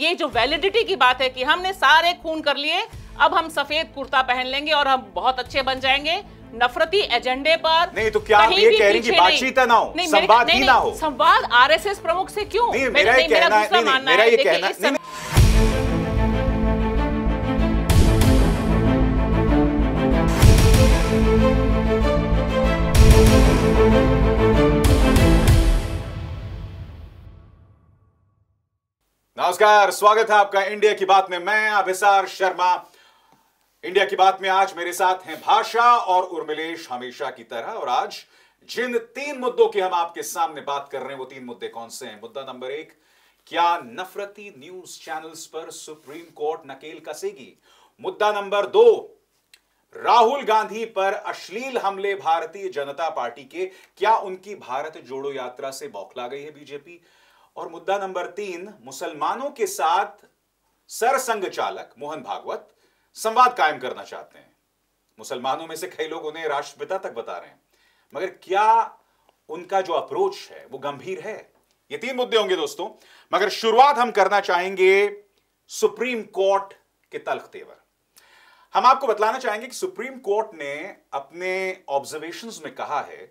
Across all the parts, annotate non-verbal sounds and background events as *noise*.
ये जो वैलिडिटी की बात है कि हमने सारे खून कर लिए अब हम सफेद कुर्ता पहन लेंगे और हम बहुत अच्छे बन जाएंगे नफरती एजेंडे पर नहीं तो क्या ये कह रही कि बातचीत ना हो संवाद ही ना हो संवाद आरएसएस प्रमुख से क्यों नहीं, मेरा, ये कहना, है मेरा ये कहना है नमस्कार स्वागत है आपका इंडिया की बात में मैं अभिसार शर्मा इंडिया की बात में आज मेरे साथ हैं भाषा और उर्मिलेश हमेशा की तरह और आज जिन तीन मुद्दों की हम आपके सामने बात कर रहे हैं वो तीन मुद्दे कौन से हैं मुद्दा नंबर एक क्या नफरती न्यूज चैनल्स पर सुप्रीम कोर्ट नकेल कसेगी मुद्दा नंबर दो राहुल गांधी पर अश्लील हमले भारतीय जनता पार्टी के क्या उनकी भारत जोड़ो यात्रा से बौखला गई है बीजेपी और मुद्दा नंबर तीन मुसलमानों के साथ सरसंघ चालक मोहन भागवत संवाद कायम करना चाहते हैं मुसलमानों में से कई लोग उन्हें राष्ट्रपिता तक बता रहे हैं मगर क्या उनका जो अप्रोच है वो गंभीर है ये तीन मुद्दे होंगे दोस्तों मगर शुरुआत हम करना चाहेंगे सुप्रीम कोर्ट के तलख तेवर हम आपको बतलाना चाहेंगे कि सुप्रीम कोर्ट ने अपने ऑब्जर्वेशंस में कहा है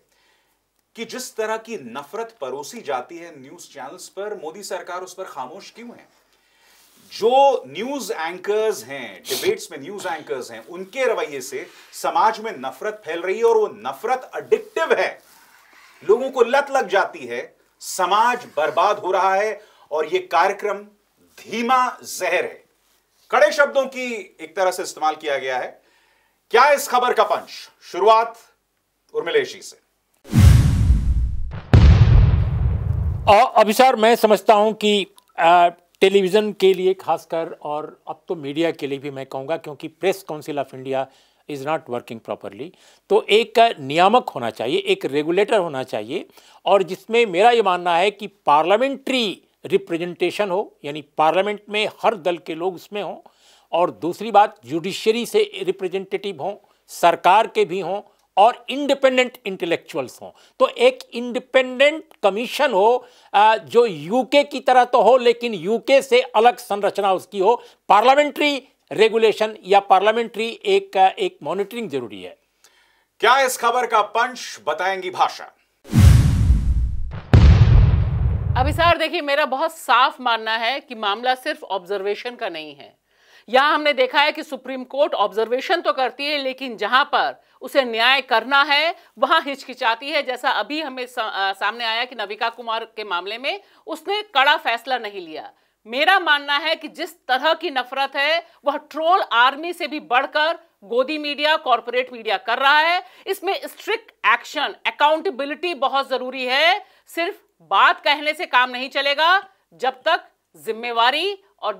कि जिस तरह की नफरत परोसी जाती है न्यूज चैनल्स पर मोदी सरकार उस पर खामोश क्यों है जो न्यूज एंकर्स हैं डिबेट्स में न्यूज एंकर्स हैं उनके रवैये से समाज में नफरत फैल रही है और वो नफरत अडिक्टिव है लोगों को लत लग जाती है समाज बर्बाद हो रहा है और ये कार्यक्रम धीमा जहर है कड़े शब्दों की एक तरह से इस्तेमाल किया गया है क्या इस खबर का पंच शुरुआत उर्मिलेशी से और अभी सर मैं समझता हूँ कि टेलीविज़न के लिए खासकर और अब तो मीडिया के लिए भी मैं कहूँगा क्योंकि press council of India is not working properly तो एक नियामक होना चाहिए एक रेगुलेटर होना चाहिए और जिसमें मेरा ये मानना है कि पार्लियामेंट्री रिप्रेजेंटेशन हो यानी पार्लियामेंट में हर दल के लोग उसमें हों और दूसरी बात जुडिशरी से रिप्रेजेंटेटिव हों सरकार के भी हों और इंडिपेंडेंट इंटेलेक्चुअल्स हों तो एक इंडिपेंडेंट कमीशन हो जो यूके की तरह तो हो लेकिन यूके से अलग संरचना उसकी हो पार्लियामेंट्री रेगुलेशन या पार्लियामेंट्री एक एक मॉनिटरिंग जरूरी है क्या इस खबर का पंच बताएंगी भाषा अभी सर देखिए मेरा बहुत साफ मानना है कि मामला सिर्फ ऑब्जर्वेशन का नहीं है यहां हमने देखा है कि सुप्रीम कोर्ट ऑब्जर्वेशन तो करती है लेकिन जहां पर उसे न्याय करना है वहां हिचकिचाती है जैसा अभी हमें सामने आया कि नविका कुमार के मामले में उसने कड़ा फैसला नहीं लिया मेरा मानना है कि जिस तरह की नफरत है वह ट्रोल आर्मी से भी बढ़कर गोदी मीडिया कॉरपोरेट मीडिया कर रहा है इसमें स्ट्रिक्ट एक्शन अकाउंटेबिलिटी बहुत जरूरी है सिर्फ बात कहने से काम नहीं चलेगा जब तक जिम्मेवारी और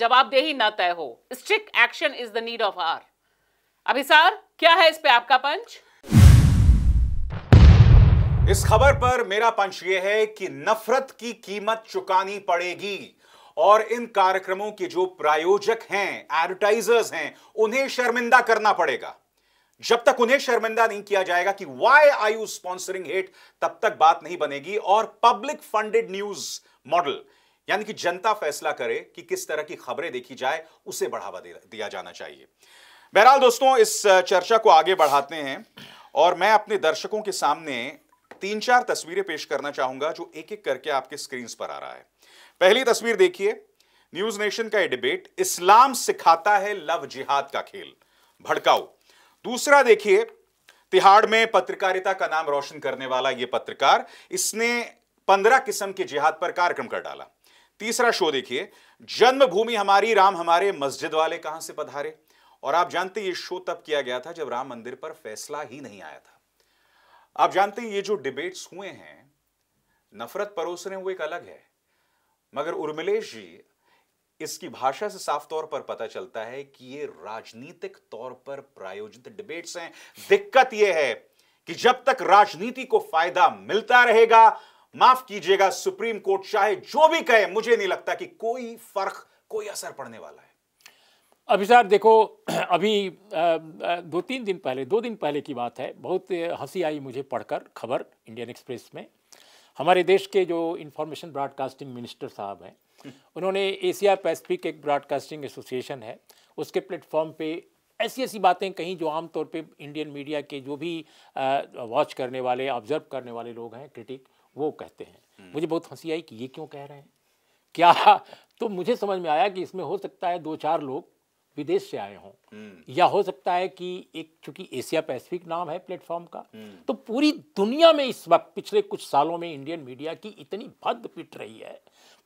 जवाबदेही ना तय हो strict action is the need of hour Abhisar क्या है इस पे आपका पंच इस खबर पर मेरा पंच यह है कि नफरत की कीमत चुकानी पड़ेगी और इन कार्यक्रमों के जो प्रायोजक हैं एडवर्टाइजर्स हैं उन्हें शर्मिंदा करना पड़ेगा जब तक उन्हें शर्मिंदा नहीं किया जाएगा कि why I you sponsoring hate तब तक बात नहीं बनेगी और पब्लिक फंडेड न्यूज मॉडल यानी कि जनता फैसला करे कि किस तरह की खबरें देखी जाए उसे बढ़ावा दिया जाना चाहिए बहरहाल दोस्तों इस चर्चा को आगे बढ़ाते हैं और मैं अपने दर्शकों के सामने तीन चार तस्वीरें पेश करना चाहूंगा जो एक एक करके आपके स्क्रीन पर आ रहा है पहली तस्वीर देखिए न्यूज नेशन का यह डिबेट इस्लाम सिखाता है लव जिहाद का खेल भड़काऊ दूसरा देखिए तिहाड़ में पत्रकारिता का नाम रोशन करने वाला यह पत्रकार इसने पंद्रह किस्म के जिहाद पर कार्यक्रम कर डाला तीसरा शो देखिए जन्मभूमि हमारी राम हमारे मस्जिद वाले कहां से पधारे और आप जानते हैं ये शो तब किया गया था जब राम मंदिर पर फैसला ही नहीं आया था आप जानते हैं ये जो डिबेट्स हुए हैं नफरत परोसने हुए एक अलग है मगर उर्मिलेश जी इसकी भाषा से साफ तौर पर पता चलता है कि ये राजनीतिक तौर पर प्रायोजित डिबेट्स हैं दिक्कत यह है कि जब तक राजनीति को फायदा मिलता रहेगा माफ कीजिएगा सुप्रीम कोर्ट चाहे जो भी कहे मुझे नहीं लगता कि कोई फर्क कोई असर पड़ने वाला है अभी साहब देखो *clears throat* अभी दो तीन दिन पहले दो दिन पहले की बात है बहुत हंसी आई मुझे पढ़कर खबर इंडियन एक्सप्रेस में हमारे देश के जो इंफॉर्मेशन ब्रॉडकास्टिंग मिनिस्टर साहब हैं *laughs* उन्होंने एशिया पैसिफिक एक ब्रॉडकास्टिंग एसोसिएशन है उसके प्लेटफॉर्म पे ऐसी ऐसी बातें कहीं जो आमतौर पे इंडियन मीडिया के जो भी वॉच करने वाले ऑब्जर्व करने वाले लोग हैं क्रिटिक वो कहते हैं हम्म। मुझे बहुत हंसी आई कि ये क्यों कह रहे हैं क्या *laughs* तो मुझे समझ में आया कि इसमें हो सकता है दो चार लोग विदेश से आए हों हम्म। या हो सकता है कि एक चूंकि एशिया पैसिफिक नाम है प्लेटफॉर्म का हम्म। तो पूरी दुनिया में इस वक्त पिछले कुछ सालों में इंडियन मीडिया की इतनी भद्द पिट रही है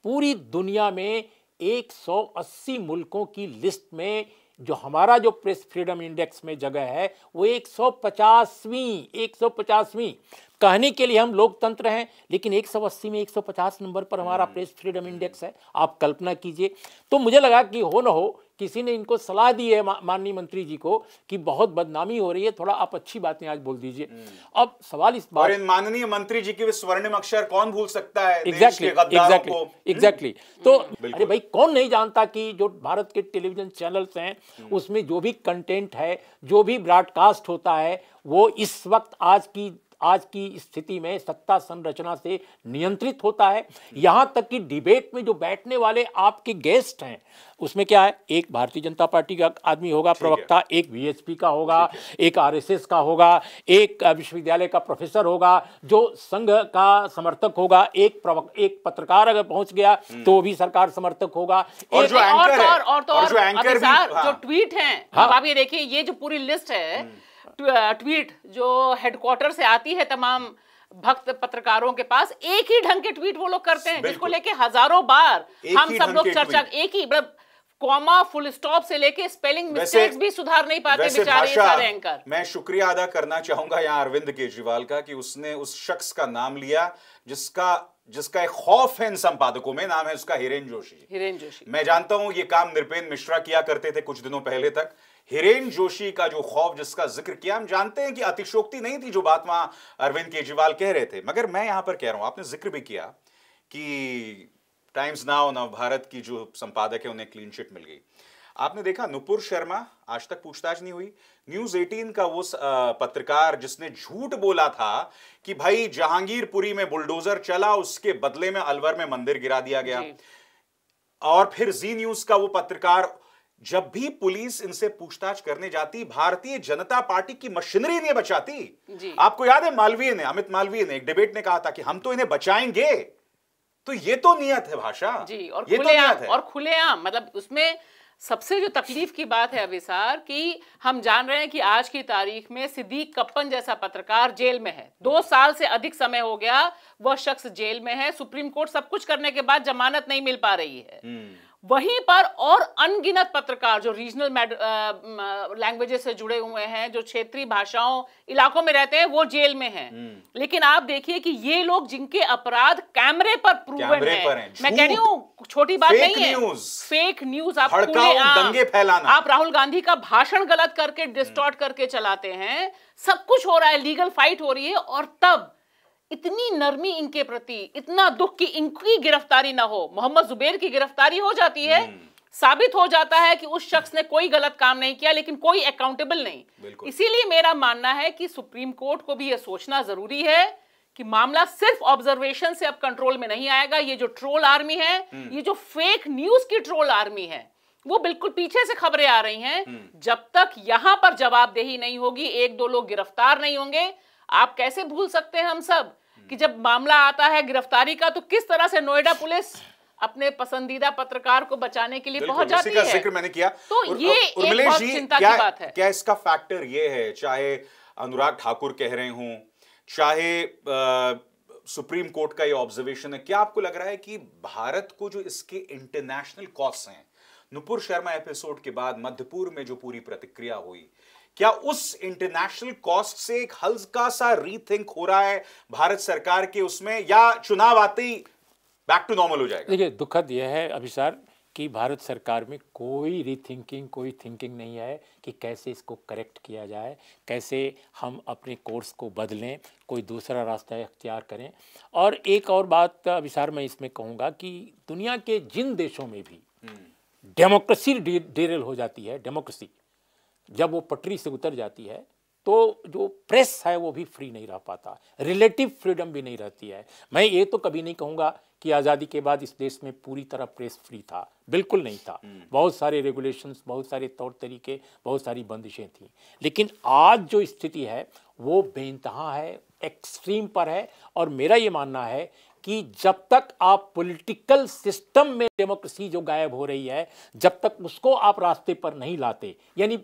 पूरी दुनिया में 180 मुल्कों की लिस्ट में जो हमारा जो प्रेस फ्रीडम इंडेक्स में जगह है वो एक सौ पचासवीं एक सौ पचासवीं कहने के लिए हम लोकतंत्र हैं लेकिन 180 में 150 नंबर पर हमारा हम्म। प्रेस फ्रीडम इंडेक्स है आप कल्पना कीजिए तो मुझे लगा कि हो ना हो किसी ने इनको सलाह दी है माननीय मंत्री जी को कि बहुत बदनामी हो रही है थोड़ा आप अच्छी बातें आज बोल दीजिए हम्म। अब सवाल इस बात माननीय मंत्री जी की स्वर्णिम अक्षर कौन भूल सकता है एग्जैक्टली एग्जैक्टली एग्जैक्टली तो अरे भाई कौन नहीं जानता कि जो भारत के टेलीविजन चैनल्स हैं हम्म। उसमें जो भी कंटेंट है जो भी ब्रॉडकास्ट होता है वो इस वक्त आज की आज की स्थिति में सत्ता संरचना से नियंत्रित होता है यहां तक कि डिबेट में जो बैठने वाले आपके गेस्ट हैं उसमें क्या है एक भारतीय जनता पार्टी का आदमी होगा प्रवक्ता एक वीएचपी का होगा एक आरएसएस का होगा एक विश्वविद्यालय का प्रोफेसर होगा जो संघ का समर्थक होगा एक प्रवक एक पत्रकार अगर पहुंच गया हम्म। तो भी सरकार समर्थक होगा और जो एंकर तो और, और, और, तो और, और, और, जो ट्वीट हाँ। है हाँ। आप ये देखिए ये जो पूरी लिस्ट है हम्म। ट्वीट जो हेडक्वार्टर से आती है तमाम भक्त पत्रकारों के पास एक ही ढंग के ट्वीट वो लोग करते हैं जिसको लेके हजारों बार हम सब लोग चर्चा एक ही मतलब कॉमा फुल स्टॉप से लेके स्पेलिंग मिस्टेक्स भी सुधार नहीं पाते बेचारे सारे एंकर मैं शुक्रिया अदा करना चाहूंगा यहाँ अरविंद केजरीवाल का कि उसने उस शख्स का नाम लिया जिसका जिसका एक खौफ है इन संपादकों में नाम है उसका हिरेन जोशी हिरेन जोशी मैं जानता हूं ये काम नृपेंद्र मिश्रा किया करते थे कुछ दिनों पहले तक हिरेन जोशी का जो खौफ जिसका जिक्र किया हम जानते हैं कि अतिशोक्ति नहीं थी जो बात वहां अरविंद केजरीवाल कह रहे थे मगर मैं यहां पर कह रहा हूं आपने जिक्र भी किया कि टाइम्स नाउ नव भारत की जो संपादक है उन्हें क्लीन चिट मिल गई आपने देखा नुपुर शर्मा आज तक पूछताछ नहीं हुई न्यूज 18 का वो पत्रकार जिसने झूठ बोला था कि भाई जहांगीरपुरी में बुलडोजर चला उसके बदले में अलवर में मंदिर गिरा दिया गया और फिर जी न्यूज का वो पत्रकार जब भी पुलिस इनसे पूछताछ करने जाती भारतीय जनता पार्टी की मशीनरी इन्हें बचाती आपको याद है मालवीय ने अमित मालवीय ने एक डिबेट ने कहा था कि हम तो इन्हें बचाएंगे तो ये तो नियत है भाषा जी और ये तो आम, है और खुलेआम मतलब उसमें सबसे जो तकलीफ की बात है अभिसार कि हम जान रहे हैं कि आज की तारीख में सिद्दीक कप्पन जैसा पत्रकार जेल में है दो हम्म। साल से अधिक समय हो गया वह शख्स जेल में है सुप्रीम कोर्ट सब कुछ करने के बाद जमानत नहीं मिल पा रही है हम्म। वहीं पर और अनगिनत पत्रकार जो रीजनल लैंग्वेजेस से जुड़े हुए हैं जो क्षेत्रीय भाषाओं इलाकों में रहते हैं वो जेल में हैं हम्म। लेकिन आप देखिए कि ये लोग जिनके अपराध कैमरे पर प्रूवन है मैं कह रही हूँ छोटी बात नहीं है फेक न्यूज आप दंगे फैलाना आप राहुल गांधी का भाषण गलत करके डिस्टॉर्ट हम्म। करके चलाते हैं सब कुछ हो रहा है लीगल फाइट हो रही है और तब इतनी नरमी इनके प्रति इतना दुख की इनकी गिरफ्तारी ना हो मोहम्मद जुबेर की गिरफ्तारी हो जाती है हम्म। साबित हो जाता है कि उस शख्स ने कोई गलत काम नहीं किया लेकिन कोई अकाउंटेबल नहीं इसीलिए मेरा मानना है कि सुप्रीम कोर्ट को भी यह सोचना जरूरी है कि मामला सिर्फ ऑब्जर्वेशन से अब कंट्रोल में नहीं आएगा ये जो ट्रोल आर्मी है हम्म। ये जो फेक न्यूज की ट्रोल आर्मी है वो बिल्कुल पीछे से खबरें आ रही हैं हम्म। जब तक यहां पर जवाबदेही नहीं होगी एक दो लोग गिरफ्तार नहीं होंगे आप कैसे भूल सकते हैं हम सब कि जब मामला आता है गिरफ्तारी का तो किस तरह से नोएडा पुलिस अपने पसंदीदा पत्रकार को बचाने के लिए पहुंच जाती है जिक्र मैंने किया तो उर, ये उर, एक बहुत चिंता की बात है क्या इसका फैक्टर ये है चाहे अनुराग ठाकुर कह रहे हूं चाहे सुप्रीम कोर्ट का ये ऑब्जर्वेशन है क्या आपको लग रहा है कि भारत को जो इसके इंटरनेशनल कॉस्ट हैं नुपुर शर्मा एपिसोड के बाद मध्यपुर में जो पूरी प्रतिक्रिया हुई क्या उस इंटरनेशनल कॉस्ट से एक हल्का सा रीथिंक हो रहा है भारत सरकार के उसमें या चुनाव आते ही बैक टू नॉर्मल हो जाएगा देखिए दुखद यह है अभिसार कि भारत सरकार में कोई रीथिंकिंग कोई थिंकिंग नहीं है कि कैसे इसको करेक्ट किया जाए कैसे हम अपने कोर्स को बदलें कोई दूसरा रास्ता अख्तियार करें और एक और बात अभिसार मैं इसमें कहूँगा कि दुनिया के जिन देशों में भी डेमोक्रेसी हम्म। डेरेल हो जाती है डेमोक्रेसी जब वो पटरी से उतर जाती है तो जो प्रेस है वो भी फ्री नहीं रह पाता रिलेटिव फ्रीडम भी नहीं रहती है मैं ये तो कभी नहीं कहूँगा कि आज़ादी के बाद इस देश में पूरी तरह प्रेस फ्री था बिल्कुल नहीं था हम्म। बहुत सारे रेगुलेशंस बहुत सारे तौर तरीके बहुत सारी बंदिशें थी लेकिन आज जो स्थिति है वो बेनतहा है एक्सट्रीम पर है और मेरा ये मानना है कि जब तक आप पॉलिटिकल सिस्टम में डेमोक्रेसी जो गायब हो रही है जब तक उसको आप रास्ते पर नहीं लाते यानी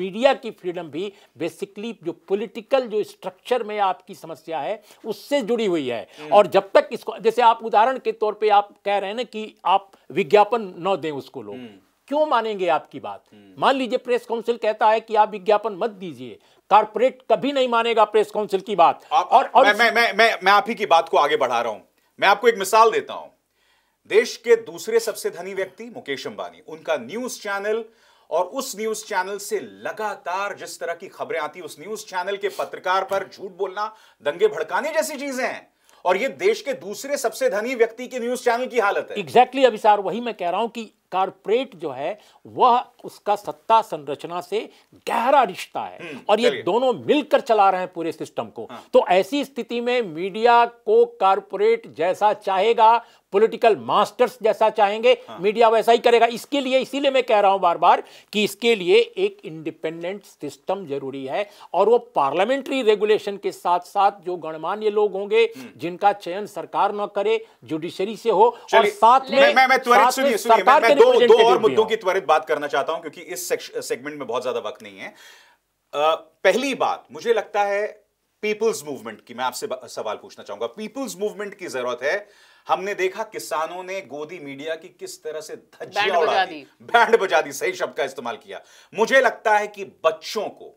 मीडिया की फ्रीडम भी बेसिकली जो पॉलिटिकल जो स्ट्रक्चर में आपकी समस्या है उससे जुड़ी हुई है हम्म। और जब तक इसको जैसे आप उदाहरण के तौर पे आप कह रहे हैं ना कि आप विज्ञापन न दें उसको लोग हम्म। क्यों मानेंगे आपकी बात हम्म। मान लीजिए प्रेस काउंसिल कहता है कि आप विज्ञापन मत दीजिए कारपोरेट कभी नहीं मानेगा प्रेस काउंसिल की बात आप, और, और मैं, मैं, मैं, मैं, मैं आप ही की बात को आगे बढ़ा रहा हूं मैं आपको एक मिसाल देता हूं देश के दूसरे सबसे धनी व्यक्ति मुकेश अंबानी उनका न्यूज चैनल और उस न्यूज चैनल से लगातार जिस तरह की खबरें आती उस न्यूज चैनल के पत्रकार पर झूठ बोलना दंगे भड़काने जैसी चीजें हैं और ये देश के दूसरे सबसे धनी व्यक्ति की न्यूज चैनल की हालत है एग्जैक्टली exactly, अभिसार वही मैं कह रहा हूं कि कारपोरेट जो है वह उसका सत्ता संरचना से गहरा रिश्ता है हम्म, और ये दोनों मिलकर चला रहे हैं पूरे सिस्टम को हाँ। तो ऐसी स्थिति में मीडिया को कारपोरेट जैसा चाहेगा पॉलिटिकल मास्टर्स जैसा चाहेंगे हाँ। मीडिया वैसा ही करेगा इसके लिए इसीलिए मैं कह रहा हूं बार बार कि इसके लिए एक इंडिपेंडेंट सिस्टम जरूरी है और वो पार्लियामेंट्री रेगुलेशन के साथ साथ जो गणमान्य लोग होंगे हम्म। जिनका चयन सरकार न करे जुडिशरी से हो और साथ में मैं, मैं त्वरित सुनिए सुनिए दो, दो और मुद्दों की त्वरित बात करना चाहता हूं क्योंकि इस सेगमेंट में बहुत ज्यादा वक्त नहीं है पहली बात मुझे लगता है पीपल्स मूवमेंट की मैं आपसे सवाल पूछना चाहूंगा पीपल्स मूवमेंट की जरूरत है हमने देखा किसानों ने गोदी मीडिया की किस तरह से धज्जियां उड़ा दी बैंड बजा दी सही शब्द का इस्तेमाल किया मुझे लगता है कि बच्चों को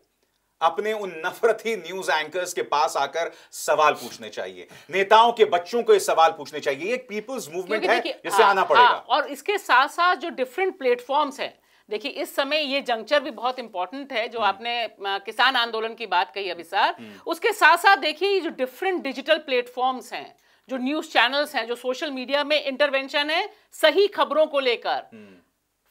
अपने उन नफरती न्यूज एंकर्स के पास आकर सवाल पूछने चाहिए नेताओं के बच्चों को ये सवाल पूछने चाहिए एक पीपल्स मूवमेंट है जिसे हाँ, आना पड़ेगा आ, हाँ, और इसके साथ साथ जो डिफरेंट प्लेटफॉर्म्स हैं देखिए इस समय ये जंक्चर भी बहुत इंपॉर्टेंट है जो हम्म। आपने किसान आंदोलन की बात कही सर हम्म। उसके साथ साथ देखिए जो डिफरेंट डिजिटल प्लेटफॉर्म्स हैं जो न्यूज चैनल्स हैं जो सोशल मीडिया में इंटरवेंशन है सही खबरों को लेकर हम्म।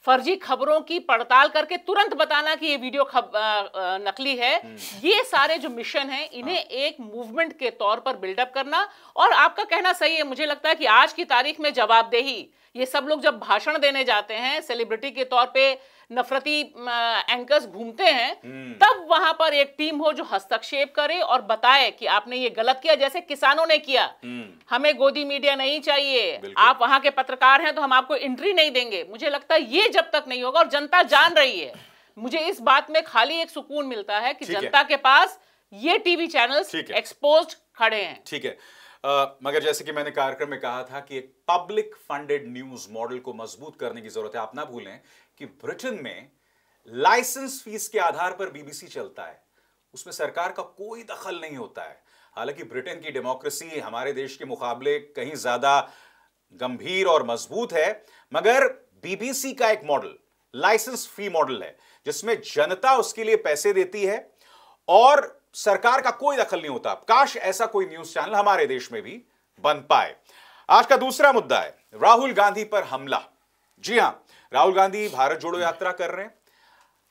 फर्जी खबरों की पड़ताल करके तुरंत बताना कि ये वीडियो खब, आ, आ, नकली है हम्म। ये सारे जो मिशन हैं इन्हें हाँ। एक मूवमेंट के तौर पर बिल्डअप करना और आपका कहना सही है मुझे लगता है कि आज की तारीख में जवाबदेही ये सब लोग जब भाषण देने जाते हैं सेलिब्रिटी के तौर पर नफरती एंकर्स घूमते हैं हम्म। तब वहां पर एक टीम हो जो हस्तक्षेप करे और बताए कि आपने ये गलत किया जैसे किसानों ने किया हम्म। हमें गोदी मीडिया नहीं चाहिए आप वहां के पत्रकार हैं तो हम आपको एंट्री नहीं देंगे मुझे लगता है ये जब तक नहीं होगा और जनता जान रही है मुझे इस बात में खाली एक सुकून मिलता है कि जनता के पास ये टीवी चैनल एक्सपोज खड़े हैं ठीक है मगर जैसे कि मैंने कार्यक्रम में कहा था कि एक पब्लिक फंडेड न्यूज मॉडल को मजबूत करने की जरूरत है आप ना भूलें कि ब्रिटेन में लाइसेंस फीस के आधार पर बीबीसी चलता है उसमें सरकार का कोई दखल नहीं होता है हालांकि ब्रिटेन की डेमोक्रेसी हमारे देश के मुकाबले कहीं ज्यादा गंभीर और मजबूत है मगर बीबीसी का एक मॉडल लाइसेंस फी मॉडल है जिसमें जनता उसके लिए पैसे देती है और सरकार का कोई दखल नहीं होता काश ऐसा कोई न्यूज चैनल हमारे देश में भी बन पाए आज का दूसरा मुद्दा है राहुल गांधी पर हमला जी हां राहुल गांधी भारत जोड़ो यात्रा कर रहे हैं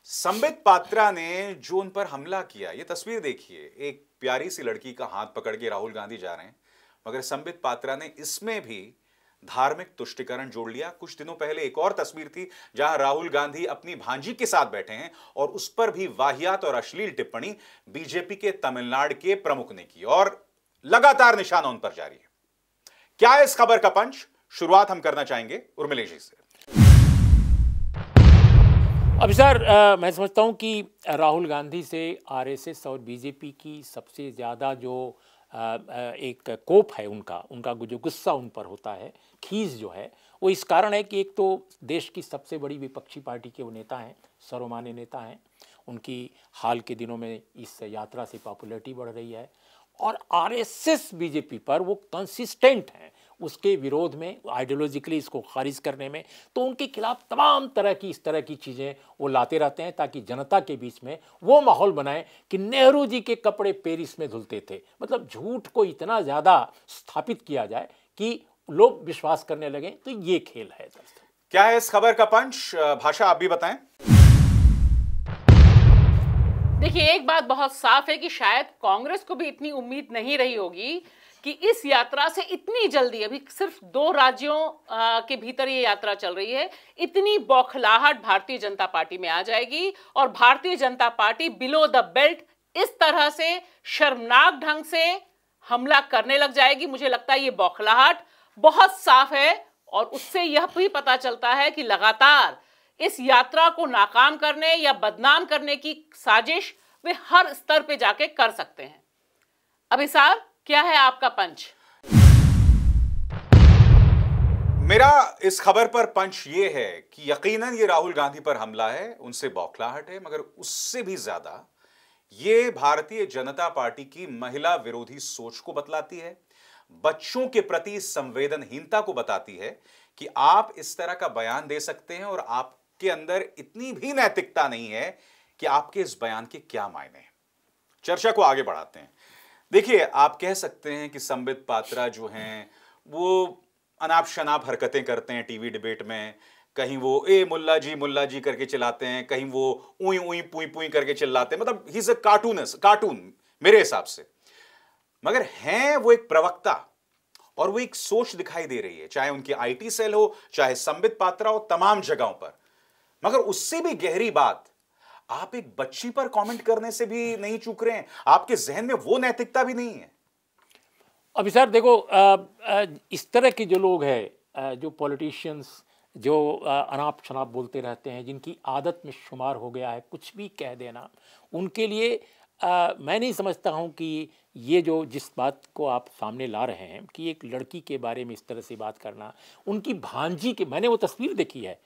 संबित पात्रा ने जो उन पर हमला किया ये तस्वीर देखिए एक प्यारी सी लड़की का हाथ पकड़ के राहुल गांधी जा रहे हैं मगर संबित पात्रा ने इसमें भी धार्मिक तुष्टिकरण जोड़ लिया कुछ दिनों पहले एक और तस्वीर थी जहां राहुल गांधी अपनी भांजी के साथ बैठे हैं और उस पर भी वाहियात और अश्लील टिप्पणी बीजेपी के तमिलनाडु के प्रमुख ने की और लगातार निशाना उन पर जारी है क्या है इस खबर का पंच शुरुआत हम करना चाहेंगे उर्मिलेश जी से अभी सर मैं समझता हूँ कि राहुल गांधी से आरएसएस और बीजेपी की सबसे ज़्यादा जो आ, एक कोप है उनका उनका जो गुस्सा उन पर होता है खीस जो है वो इस कारण है कि एक तो देश की सबसे बड़ी विपक्षी पार्टी के वो नेता हैं सर्वमान्य नेता हैं उनकी हाल के दिनों में इस यात्रा से पॉपुलरिटी बढ़ रही है और आरएसएस बीजेपी पर वो कंसिस्टेंट हैं उसके विरोध में आइडियोलॉजिकली इसको खारिज करने में तो उनके खिलाफ तमाम तरह की इस तरह की चीज़ें वो लाते रहते हैं ताकि जनता के बीच में वो माहौल बनाए कि नेहरू जी के कपड़े पेरिस में धुलते थे मतलब झूठ को इतना ज़्यादा स्थापित किया जाए कि लोग विश्वास करने लगे तो ये खेल है क्या है इस खबर का पंच भाषा आप भी बताएं देखिए एक बात बहुत साफ है कि शायद कांग्रेस को भी इतनी उम्मीद नहीं रही होगी कि इस यात्रा से इतनी जल्दी अभी सिर्फ दो राज्यों के भीतर ये यात्रा चल रही है इतनी बौखलाहट भारतीय जनता पार्टी में आ जाएगी और भारतीय Janata party below the belt इस तरह से शर्मनाक ढंग से हमला करने लग जाएगी मुझे लगता है ये बौखलाहट बहुत साफ है और उससे यह भी पता चलता है कि लगातार इस यात्रा को नाकाम करने या बदनाम करने की साजिश वे हर स्तर पे जाके कर सकते हैं अभी साहब क्या है आपका पंच मेरा इस खबर पर पंच ये है कि यकीनन ये राहुल गांधी पर हमला है उनसे बौखलाहट है मगर उससे भी ज्यादा ये भारतीय जनता पार्टी की महिला विरोधी सोच को बतलाती है बच्चों के प्रति संवेदनहीनता को बताती है कि आप इस तरह का बयान दे सकते हैं और आपके अंदर इतनी भी नैतिकता नहीं है कि आपके इस बयान के क्या मायने हैं चर्चा को आगे बढ़ाते हैं देखिए आप कह सकते हैं कि संबित पात्रा जो हैं वो अनाप शनाप हरकतें करते हैं टीवी डिबेट में कहीं वो ए मुल्ला जी मुल्ला जी करके चिल्लाते हैं कहीं वो उई उई पुई पुई करके चिल्लाते हैं मतलब ही इज अ कार्टून कार्टून मेरे हिसाब से मगर हैं वो एक प्रवक्ता और वो एक सोच दिखाई दे रही है चाहे उनकी आईटी सेल हो चाहे संबित पात्रा हो तमाम जगहों पर मगर उससे भी गहरी बात आप एक बच्ची पर कमेंट करने से भी नहीं चूक रहे हैं आपके जहन में वो नैतिकता भी नहीं है अभी सर देखो आ, आ, इस तरह के जो लोग हैं जो पॉलिटिशियंस जो अनाप शनाप बोलते रहते हैं जिनकी आदत में शुमार हो गया है कुछ भी कह देना उनके लिए आ, मैं नहीं समझता हूं कि ये जो जिस बात को आप सामने ला रहे हैं कि एक लड़की के बारे में इस तरह से बात करना उनकी भांजी के मैंने वो तस्वीर देखी है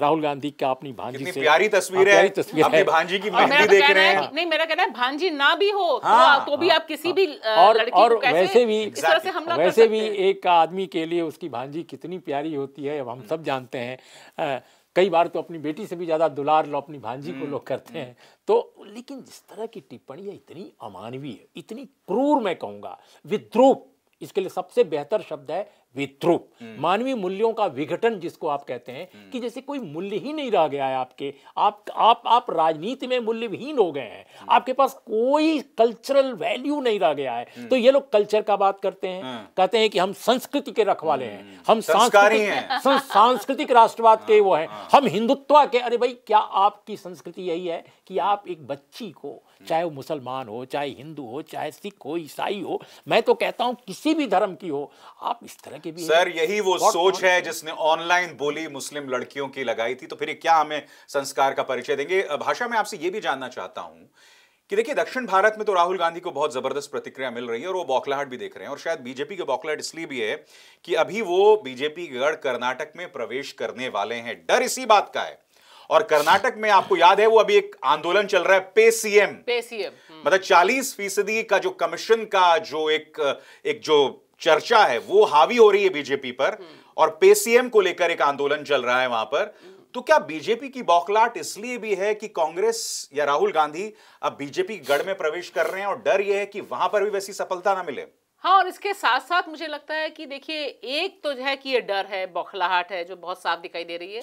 राहुल गांधी का अपनी भांजी से प्यारी तस्वीर हाँ, है तस्वीर अपनी भांजी की हाँ। मेहंदी देख रहे हैं हाँ। नहीं मेरा कहना है भांजी ना भी हो तो हाँ, तो, तो भी आप किसी भी और और कैसे वैसे भी इस तरह से हमला वैसे भी एक आदमी के लिए उसकी भांजी कितनी प्यारी होती है अब हम सब जानते हैं कई बार तो अपनी बेटी से भी ज़्यादा दुलार लो अपनी भांजी को हम्म। लोग करते हैं तो लेकिन जिस तरह की टिप्पणी इतनी अमानवीय इतनी क्रूर मैं कहूंगा विद्रोह इसके लिए सबसे बेहतर शब्द है विद्रुप हम्म। मानवीय मूल्यों का विघटन जिसको आप कहते हैं हम्म। कि जैसे कोई मूल्य ही नहीं रह गया है आपके आप आप आप राजनीति में मूल्यहीन हो गए हैं हम्म। आपके पास कोई कल्चरल वैल्यू नहीं रह गया है तो ये लोग कल्चर का बात करते हैं हाँ। कहते हैं कि हम संस्कृति के रखवाले हैं हम सांस्कृतिक सांस्कृतिक राष्ट्रवाद के हाँ, वो हैं हाँ। हम हिंदुत्व के अरे भाई क्या आपकी संस्कृति यही है कि आप एक बच्ची को चाहे वो मुसलमान हो चाहे हिंदू हो चाहे सिख हो ईसाई हो मैं तो कहता हूं किसी भी धर्म की हो आप इस तरह के भी सर यही वो सोच है जिसने ऑनलाइन बोली मुस्लिम लड़कियों की लगाई थी तो फिर क्या हमें संस्कार का परिचय देंगे भाषा में आपसे ये भी जानना चाहता हूं कि देखिए दक्षिण भारत में तो राहुल गांधी को बहुत जबरदस्त प्रतिक्रिया मिल रही है और वो बौखलाहट भी देख रहे हैं और शायद बीजेपी के बौखलाहट इसलिए भी है कि अभी वो बीजेपी गढ़ कर्नाटक में प्रवेश करने वाले हैं डर इसी बात का है और कर्नाटक में आपको याद है वो अभी एक आंदोलन चल रहा है पे सीएम पे सीएम हम्म। मतलब चालीस फीसदी का जो कमीशन का जो एक एक जो चर्चा है वो हावी हो रही है बीजेपी पर हम्म। और पेसीएम को लेकर एक आंदोलन चल रहा है वहां पर हम्म। तो क्या बीजेपी की बौखलाट इसलिए भी है कि कांग्रेस या राहुल गांधी अब बीजेपी गढ़ में प्रवेश कर रहे हैं और डर यह है कि वहां पर भी वैसी सफलता ना मिले हाँ और इसके साथ साथ मुझे लगता है कि देखिए एक तो जो है कि ये डर है बौखलाहट है जो बहुत साफ दिखाई दे रही है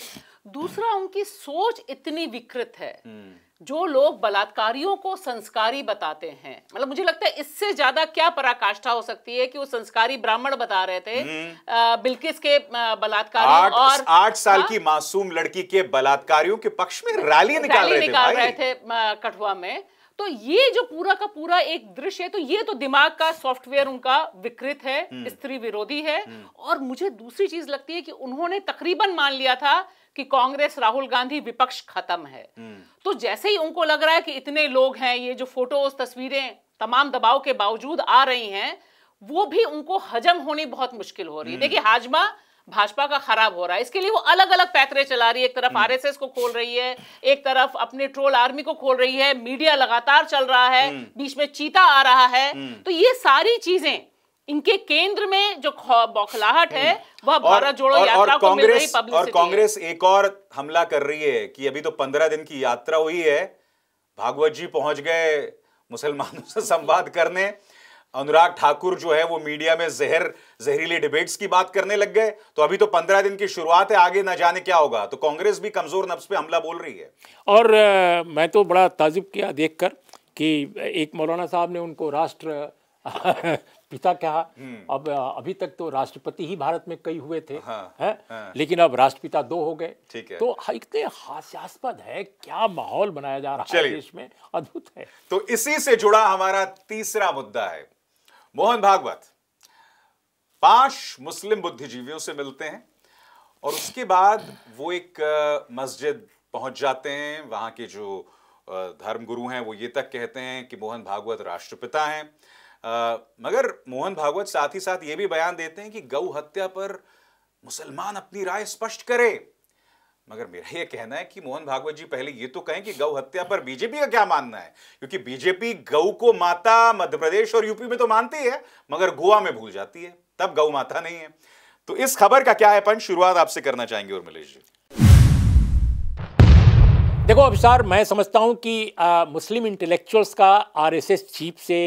दूसरा उनकी सोच इतनी विकृत है हम्म। जो लोग बलात्कारियों को संस्कारी बताते हैं मतलब मुझे लगता है इससे ज्यादा क्या पराकाष्ठा हो सकती है कि वो संस्कारी ब्राह्मण बता रहे थे हम्म। बिल्किस के बलात्कार और आठ साल आ, हाँ। की मासूम लड़की के बलात्कारियों के पक्ष में रैली निकाल रहे, रहे थे, थे कठुआ में तो ये जो पूरा का पूरा एक दृश्य है तो ये तो दिमाग का सॉफ्टवेयर उनका विकृत है हम्म। स्त्री विरोधी है हम्म। और मुझे दूसरी चीज लगती है कि उन्होंने तकरीबन मान लिया था कि कांग्रेस राहुल गांधी विपक्ष खत्म है हम्म। तो जैसे ही उनको लग रहा है कि इतने लोग हैं ये जो फोटोज तस्वीरें तमाम दबाव के बावजूद आ रही हैं वो भी उनको हजम होनी बहुत मुश्किल हो रही है देखिए हाजमा भाजपा का खराब हो रहा है इसके लिए वो अलग अलग पैतरे चला रही है एक तरफ हम्म। आरएसएस को खोल रही है एक तरफ अपने ट्रोल आर्मी को खोल रही है मीडिया लगातार चल रहा है हम्म। बीच में चीता आ रहा है हम्म। तो ये सारी चीजें इनके केंद्र में जो बौखलाहट है वह भारत जोड़ो और, यात्रा और को मिल रही और कांग्रेस एक और हमला कर रही है कि अभी तो पंद्रह दिन की यात्रा हुई है भागवत जी पहुंच गए मुसलमानों से संवाद करने अनुराग ठाकुर जो है वो मीडिया में जहर जहरीली डिबेट्स की बात करने लग गए तो अभी तो पंद्रह दिन की शुरुआत है आगे ना जाने क्या होगा तो कांग्रेस भी कमजोर नब्स पे हमला बोल रही है और आ, मैं तो बड़ा ताजुब किया देख कर कि एक मौलाना साहब ने उनको राष्ट्र *laughs* पिता कहा हम्म। अब अभी तक तो राष्ट्रपति ही भारत में कई हुए थे हाँ, है? हाँ, लेकिन अब राष्ट्रपिता दो हो गए ठीक है तो इतने हास्यास्पद है क्या माहौल बनाया जा रहा है देश में अद्भुत है तो इसी से जुड़ा हमारा तीसरा मुद्दा है मोहन भागवत पांच मुस्लिम बुद्धिजीवियों से मिलते हैं और उसके बाद वो एक मस्जिद पहुंच जाते हैं वहां के जो धर्म गुरु हैं वो ये तक कहते हैं कि मोहन भागवत राष्ट्रपिता हैं मगर मोहन भागवत साथ ही साथ ये भी बयान देते हैं कि गौ हत्या पर मुसलमान अपनी राय स्पष्ट करे मगर मेरा यह कहना है कि मोहन भागवत जी पहले ये तो कहें कि गौ हत्या पर बीजेपी का क्या मानना है क्योंकि बीजेपी गौ को माता मध्य प्रदेश और यूपी में तो मानती है मगर गोवा में भूल जाती है तब गौ माता नहीं है तो इस खबर का क्या है पंच शुरुआत आपसे करना चाहेंगे उर्मिलेश जी देखो अभिसार मैं समझता हूं कि आ, मुस्लिम इंटेलेक्चुअल्स का आरएसएस चीफ से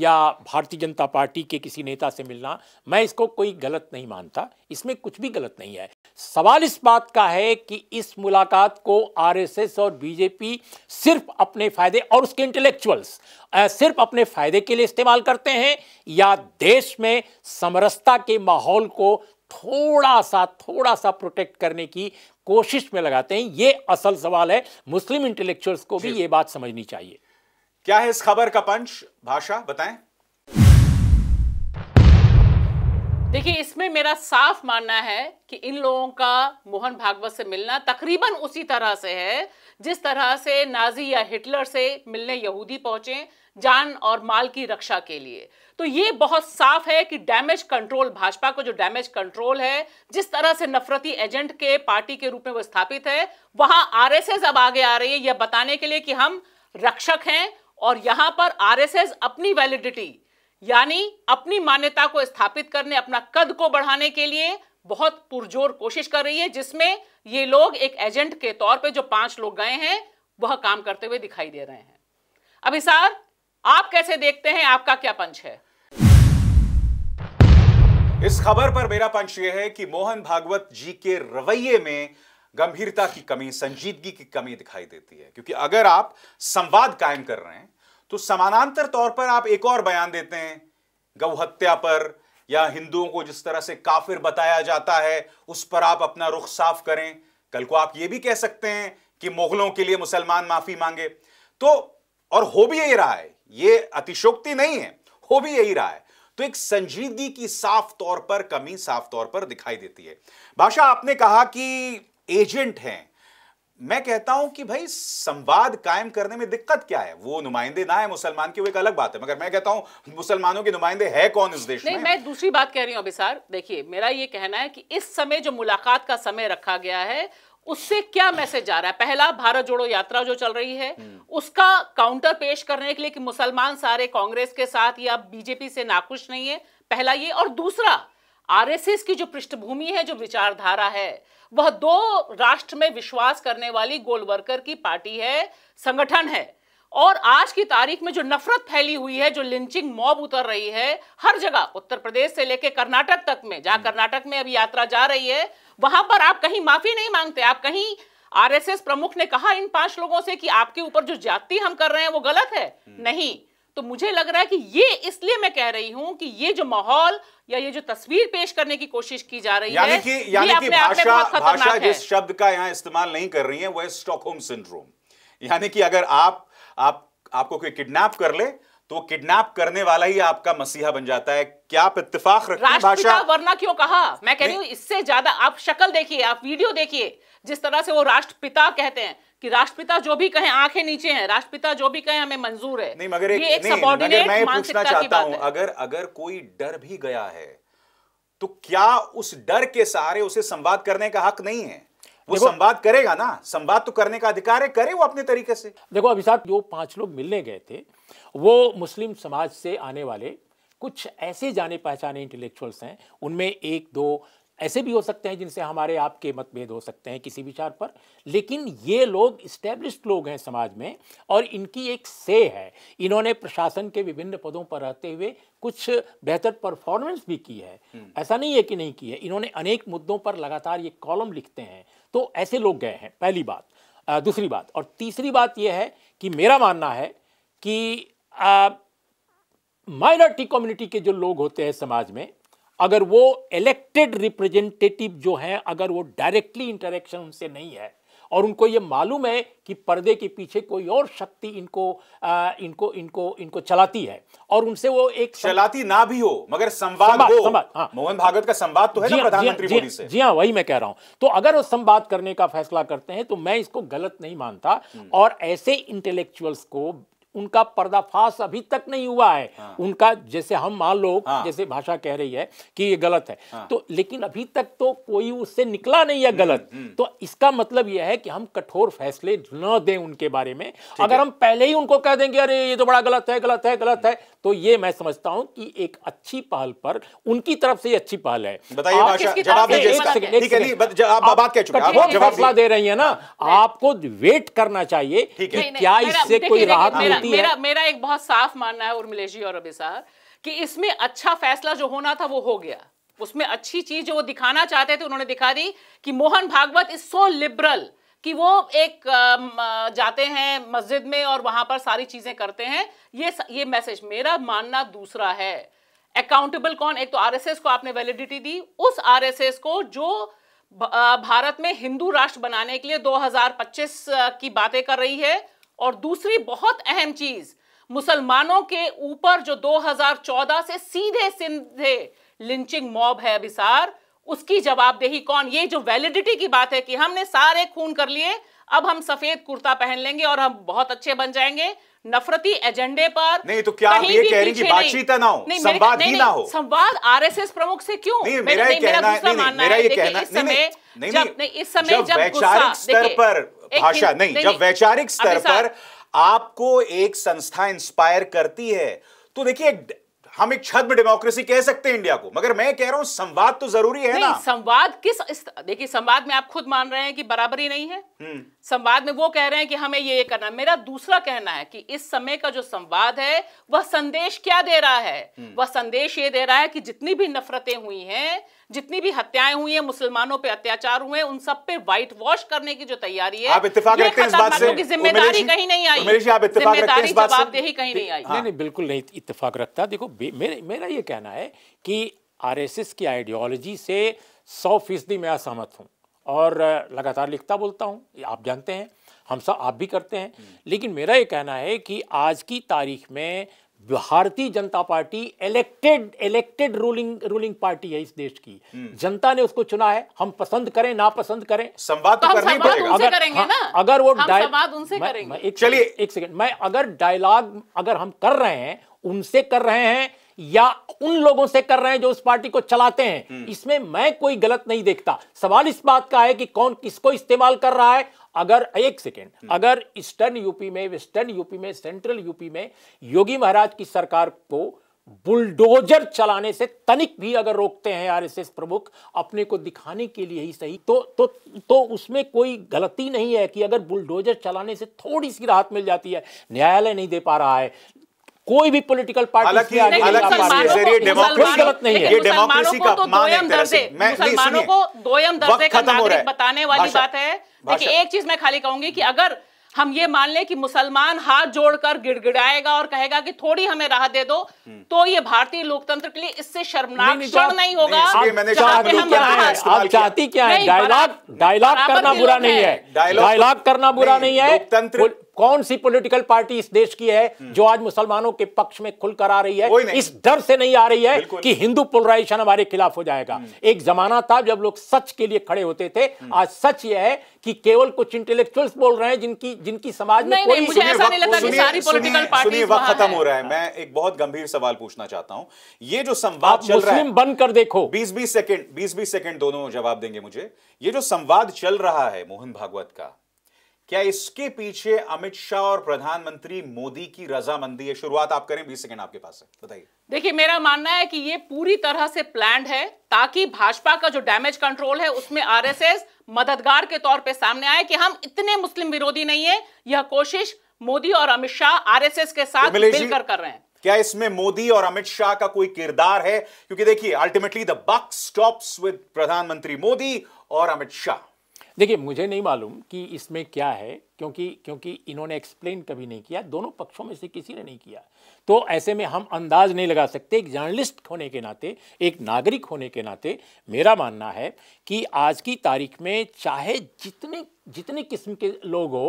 या भारतीय जनता पार्टी के किसी नेता से मिलना मैं इसको कोई गलत नहीं मानता इसमें कुछ भी गलत नहीं है सवाल इस बात का है कि इस मुलाकात को आरएसएस और बीजेपी सिर्फ अपने फायदे और उसके इंटेलेक्चुअल्स सिर्फ अपने फायदे के लिए इस्तेमाल करते हैं या देश में समरसता के माहौल को थोड़ा सा थोड़ा सा प्रोटेक्ट करने की कोशिश में लगाते हैं ये असल सवाल है मुस्लिम इंटेलेक्चुअल्स को भी ये बात समझनी चाहिए क्या है इस खबर का पंच भाषा बताएं देखिए इसमें मेरा साफ मानना है कि इन लोगों का मोहन भागवत से मिलना तकरीबन उसी तरह से है जिस तरह से नाजी या हिटलर से मिलने यहूदी पहुंचे जान और माल की रक्षा के लिए तो ये बहुत साफ है कि डैमेज कंट्रोल भाजपा को जो डैमेज कंट्रोल है जिस तरह से नफरती एजेंट के पार्टी के रूप में वो स्थापित है वहां आरएसएस अब आगे आ रही है यह बताने के लिए कि हम रक्षक हैं और यहां पर आरएसएस अपनी वैलिडिटी यानी अपनी मान्यता को स्थापित करने अपना कद को बढ़ाने के लिए बहुत पुरजोर कोशिश कर रही है जिसमें ये लोग एक एजेंट के तौर पे जो पांच लोग गए हैं वह काम करते हुए दिखाई दे रहे हैं अभी सार आप कैसे देखते हैं आपका क्या पंच है इस खबर पर मेरा पंच यह है कि मोहन भागवत जी के रवैये में गंभीरता की कमी संजीदगी की कमी दिखाई देती है क्योंकि अगर आप संवाद कायम कर रहे हैं तो समानांतर तौर पर आप एक और बयान देते हैं गौहत्या पर या हिंदुओं को जिस तरह से काफिर बताया जाता है उस पर आप अपना रुख साफ करें कल को आप ये भी कह सकते हैं कि मुगलों के लिए मुसलमान माफी मांगे तो और हो भी यही रहा है ये अतिशोक्ति नहीं है हो भी यही रहा है तो एक संजीदगी की साफ तौर पर कमी साफ तौर पर दिखाई देती है भाषा आपने कहा कि एजेंट हैं मैं कहता हूं कि भाई संवाद कायम करने में दिक्कत क्या है वो नुमाइंदे ना है मुसलमान की वो एक अलग बात है मगर मैं कहता हूं मुसलमानों के नुमाइंदे है कौन इस देश नहीं, में मैं दूसरी बात कह रही हूं अभिसार देखिए मेरा ये कहना है कि इस समय जो मुलाकात का समय रखा गया है उससे क्या मैसेज जा रहा है पहला भारत जोड़ो यात्रा जो चल रही है हम्म। उसका काउंटर पेश करने के लिए कि मुसलमान सारे कांग्रेस के साथ या बीजेपी से नाखुश नहीं है पहला ये और दूसरा आरएसएस की जो पृष्ठभूमि है जो विचारधारा है वह दो राष्ट्र में विश्वास करने वाली गोलवर्कर की पार्टी है संगठन है और आज की तारीख में जो नफरत फैली हुई है जो लिंचिंग मॉब उतर रही है हर जगह उत्तर प्रदेश से लेकर कर्नाटक तक में जहां हम्म। कर्नाटक में अभी यात्रा जा रही है वहां पर आप कहीं माफी नहीं मांगते आप कहीं आरएसएस प्रमुख ने कहा इन पांच लोगों से कि आपके ऊपर जो जाति हम कर रहे हैं वो गलत है हम्म। नहीं तो मुझे लग रहा है कि ये इसलिए मैं कह रही हूं कि ये जो माहौल या ये जो तस्वीर पेश करने की कोशिश की जा रही है यानी कि भाषा भाषा जिस शब्द का यहां इस्तेमाल नहीं कर रही है वह स्टॉकहोम सिंड्रोम यानी कि अगर आप आप आपको कोई किडनैप कर ले तो किडनैप करने वाला ही आपका मसीहा बन जाता है क्या आप इतफाक भाषा वरना क्यों कहा मैं कह रही हूँ इससे ज्यादा आप शक्ल देखिए आप वीडियो देखिए जिस तरह से वो राष्ट्रपिता कहते हैं कि राष्ट्रपिता जो भी कहें आंखें नीचे हैं राष्ट्रपिता जो भी कहें हमें मंजूर है नहीं मगर एक, ये एक सबॉर्डिनेट मानसिकता चाहता हूं अगर अगर कोई डर भी गया है तो क्या उस डर के सहारे उसे संवाद करने का हक नहीं है वो संवाद करेगा ना संवाद तो करने का अधिकार है करे वो अपने तरीके से देखो अभिषाक जो पांच लोग मिलने गए थे वो मुस्लिम समाज से आने वाले कुछ ऐसे जाने पहचाने इंटेलेक्चुअल्स हैं उनमें एक दो ऐसे भी हो सकते हैं जिनसे हमारे आपके मतभेद हो सकते हैं किसी विचार पर लेकिन ये लोग इस्टेब्लिश लोग हैं समाज में और इनकी एक से है इन्होंने प्रशासन के विभिन्न पदों पर रहते हुए कुछ बेहतर परफॉर्मेंस भी की है हम्म। ऐसा नहीं है कि नहीं की है इन्होंने अनेक मुद्दों पर लगातार ये कॉलम लिखते हैं तो ऐसे लोग गए हैं पहली बात दूसरी बात और तीसरी बात यह है कि मेरा मानना है कि माइनॉरिटी कम्युनिटी के जो लोग होते हैं समाज में अगर वो इलेक्टेड रिप्रेजेंटेटिव जो हैं अगर वो डायरेक्टली इंटरेक्शन उनसे नहीं है और उनको ये मालूम है कि पर्दे के पीछे कोई और शक्ति इनको आ, इनको इनको इनको चलाती है और उनसे वो एक चलाती ना भी हो मगर संवाद हो संवाद हाँ मोहन भागवत का संवाद तो है ना हाँ, हाँ, प्रधानमंत्री मोदी से हाँ, जी हाँ वही मैं कह रहा हूं तो अगर वो संवाद करने का फैसला करते हैं तो मैं इसको गलत नहीं मानता हम्म। और ऐसे इंटेलेक्चुअल्स को उनका पर्दाफाश अभी तक नहीं हुआ है हाँ। उनका जैसे हम मान लो हाँ। जैसे भाषा कह रही है कि ये गलत है हाँ। तो लेकिन अभी तक तो कोई उससे निकला नहीं है हम्म, गलत हम्म। तो इसका मतलब यह है कि हम कठोर फैसले न दें उनके बारे में अगर हम पहले ही उनको कह देंगे अरे ये तो बड़ा गलत है गलत है गलत है हम्म। तो ये मैं समझता हूं कि एक अच्छी पहल पर उनकी तरफ से अच्छी पहल है बताइए दे रही है ना आपको वेट करना चाहिए कि क्या इससे कोई राहत मिलेगी होती मेरा, है *laughs* मेरा एक बहुत साफ मानना है उर्मिलेश जी और अबिसार कि इसमें अच्छा फैसला जो होना था वो हो गया उसमें अच्छी चीज जो वो दिखाना चाहते थे उन्होंने दिखा दी कि Mohan Bhagwat is so liberal कि वो एक जाते हैं मस्जिद में और वहां पर सारी चीजें करते हैं ये ये मैसेज मेरा मानना दूसरा है अकाउंटेबल कौन एक तो आरएसएस को आपने वैलिडिटी दी उस आरएसएस को जो भारत में हिंदू राष्ट्र बनाने के लिए 2025 की बातें कर रही है और दूसरी बहुत अहम चीज मुसलमानों के ऊपर जो 2014 से सीधे सीधे लिंचिंग मॉब है अभिसार उसकी जवाबदेही कौन ये जो वैलिडिटी की बात है कि हमने सारे खून कर लिए अब हम सफेद कुर्ता पहन लेंगे और हम बहुत अच्छे बन जाएंगे नफरती एजेंडे पर नहीं तो क्या ये कह रही कि बातचीत ना हो संवाद ही ना हो संवाद आरएसएस प्रमुख से क्यों नहीं मेरा ये कहना है मेरा ये कहना है नहीं जब इस समय जब वैचारिक स्तर पर भाषा नहीं जब वैचारिक स्तर पर आपको एक संस्था इंस्पायर करती है तो देखिए हम एक छद्म डेमोक्रेसी कह सकते हैं इंडिया को मगर मैं कह रहा हूं संवाद तो जरूरी है नहीं, ना संवाद किस देखिए संवाद में आप खुद मान रहे हैं कि बराबरी नहीं है हम्म। संवाद में वो कह रहे हैं कि हमें ये ये करना है मेरा दूसरा कहना है कि इस समय का जो संवाद है वह संदेश क्या दे रहा है हम्म। वह संदेश ये दे रहा है कि जितनी भी नफरतें हुई हैं जितनी भी हत्याएं हुई हैं मुसलमानों पे अत्याचार हुए उन सब पे व्हाइट वॉश करने की जो तैयारी है आप इत्तेफाक रखते हैं इस बात से जिम्मेदारी कहीं नहीं आई आप इत्तेफाक रखते हैं इस बात से कहीं नहीं आई नहीं नहीं बिल्कुल नहीं इतफाक रखता देखो मेरा ये कहना है कि आरएसएस की आइडियोलॉजी से सौ मैं असहमत हूँ और लगातार लिखता बोलता हूँ आप जानते हैं हम सब आप भी करते हैं हम्म। लेकिन मेरा ये कहना है कि आज की तारीख में Bharatiya Janata Party elected elected ruling ruling party है इस देश की जनता ने उसको चुना है हम पसंद करें ना पसंद करें संवाद तो करना पड़ेगा अगर हाँ, ना अगर वो संवाद उनसे मैं, करेंगे एक चलिए एक सेकंड मैं अगर डायलॉग अगर हम कर रहे हैं उनसे कर रहे हैं या उन लोगों से कर रहे हैं जो उस पार्टी को चलाते हैं हम्म। इसमें मैं कोई गलत नहीं देखता सवाल इस बात का है कि कौन किसको इस्तेमाल कर रहा है अगर एक सेकेंड हम्म। अगर ईस्टर्न यूपी में वेस्टर्न यूपी में सेंट्रल यूपी में योगी महाराज की सरकार को बुलडोजर चलाने से तनिक भी अगर रोकते हैं आरएसएस प्रमुख अपने को दिखाने के लिए ही सही तो तो तो उसमें कोई गलती नहीं है कि अगर बुलडोजर चलाने से थोड़ी सी राहत मिल जाती है न्यायालय नहीं दे पा रहा है कोई भी पॉलिटिकल पार्टी ये डेमोक्रेसी का मुसलमानों को दोयम दर्जे का नागरिक बताने वाली बात है देखिए एक चीज मैं खाली कहूंगी कि अगर हम ये मान लें कि मुसलमान हाथ जोड़कर गिड़गिड़ाएगा और कहेगा कि थोड़ी हमें राहत दे दो हम्म। तो ये भारतीय लोकतंत्र के लिए इससे शर्मनाक क्षण नहीं होगा आप चाहती क्या है डायलॉग डायलॉग करना बुरा नहीं है डायलॉग करना बुरा नहीं है लोकतंत्र कौन सी पॉलिटिकल पार्टी इस देश की है हम्म। जो आज मुसलमानों के पक्ष में खुलकर आ रही है इस डर से नहीं आ रही है कि हिंदू पोलराइजेशन हमारे खिलाफ हो जाएगा हम्म। एक जमाना था जब लोग सच के लिए खड़े होते थे हम्म। आज सच यह है कि केवल कुछ इंटेलेक्चुअल्स बोल रहे हैं जिनकी जिनकी समाज में कोई मुझे ऐसा नहीं लगता कि सारी पॉलिटिकल वक्त खत्म हो रहा है मैं एक बहुत गंभीर सवाल पूछना चाहता हूं ये जो संवाद चल रहा है बंद कर देखो बीस बीस सेकेंड बीस बीस सेकेंड दोनों जवाब देंगे मुझे ये जो संवाद चल रहा है मोहन भागवत का क्या इसके पीछे अमित शाह और प्रधानमंत्री मोदी की रजामंदी है शुरुआत आप करें बीस सेकंड आपके पास है बताइए देखिए मेरा मानना है कि ये पूरी तरह से प्लान है ताकि भाजपा का जो डैमेज कंट्रोल है उसमें आरएसएस मददगार के तौर पे सामने आए कि हम इतने मुस्लिम विरोधी नहीं है यह कोशिश मोदी और अमित शाह आरएसएस के साथ तो मिलकर कर रहे हैं क्या इसमें मोदी और अमित शाह का कोई किरदार है क्योंकि देखिए ultimately the buck stops with प्रधानमंत्री मोदी और अमित शाह देखिए मुझे नहीं मालूम कि इसमें क्या है क्योंकि क्योंकि इन्होंने एक्सप्लेन कभी नहीं किया दोनों पक्षों में से किसी ने नहीं किया तो ऐसे में हम अंदाज नहीं लगा सकते एक जर्नलिस्ट होने के नाते एक नागरिक होने के नाते मेरा मानना है कि आज की तारीख में चाहे जितने जितने किस्म के लोग हो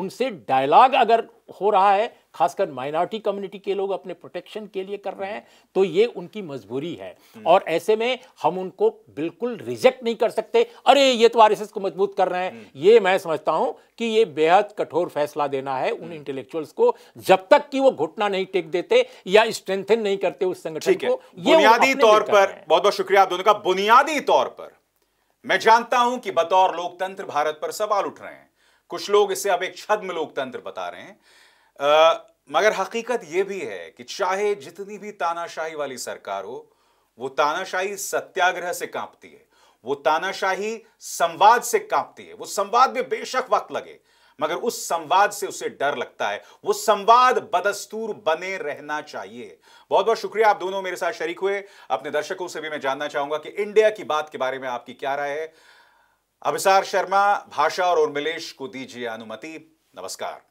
उनसे डायलॉग अगर हो रहा है खासकर माइनॉरिटी कम्युनिटी के लोग अपने प्रोटेक्शन के लिए कर रहे हैं तो ये उनकी मजबूरी है और ऐसे में हम उनको बिल्कुल रिजेक्ट नहीं कर सकते अरे ये तो आर को मजबूत कर रहे हैं ये मैं समझता हूं कि ये बेहद कठोर फैसला देना है उन इंटेलेक्चुअल्स हम्म। को जब तक कि वो घुटना नहीं टेक देते या स्ट्रेंथन नहीं करते उस संगठन को ये बुनियादी तौर पर बहुत बहुत शुक्रिया आप दोनों का बुनियादी तौर पर मैं जानता हूं कि बतौर लोकतंत्र भारत पर सवाल उठ रहे हैं कुछ लोग इसे अब एक छद्म लोकतंत्र बता रहे हैं आ, मगर हकीकत यह भी है कि चाहे जितनी भी तानाशाही वाली सरकार हो वो तानाशाही सत्याग्रह से कांपती है वो तानाशाही संवाद से कांपती है वो संवाद में बेशक वक्त लगे मगर उस संवाद से उसे डर लगता है वो संवाद बदस्तूर बने रहना चाहिए बहुत बहुत शुक्रिया आप दोनों मेरे साथ शरीक हुए अपने दर्शकों से भी मैं जानना चाहूंगा कि इंडिया की बात के बारे में आपकी क्या राय है अभिसार शर्मा भाषा और उर्मिलेश को दीजिए अनुमति नमस्कार